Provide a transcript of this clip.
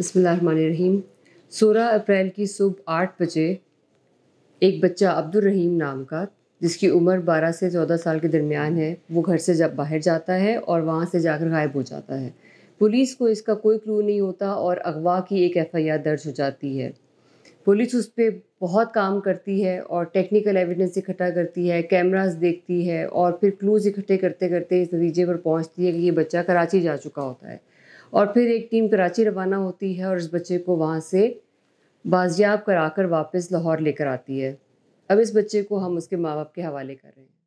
बसमीम सोलह अप्रैल की सुबह आठ बजे एक बच्चा अब्दुल रहीम नाम का जिसकी उम्र 12 से 14 साल के दरमियान है वो घर से जब बाहर जाता है और वहाँ से जाकर गायब हो जाता है पुलिस को इसका कोई क्लू नहीं होता और अगवा की एक एफआईआर दर्ज हो जाती है पुलिस उस पर बहुत काम करती है और टेक्निकल एविडेंस इकट्ठा करती है कैमरास देखती है और फिर क्लूज इकट्ठे करते करते इस नतीजे पर पहुंचती है कि ये बच्चा कराची जा चुका होता है और फिर एक टीम कराची रवाना होती है और इस बच्चे को वहाँ से बाजियाब कराकर वापस लाहौर लेकर आती है अब इस बच्चे को हम उसके माँ बाप के हवाले कर रहे हैं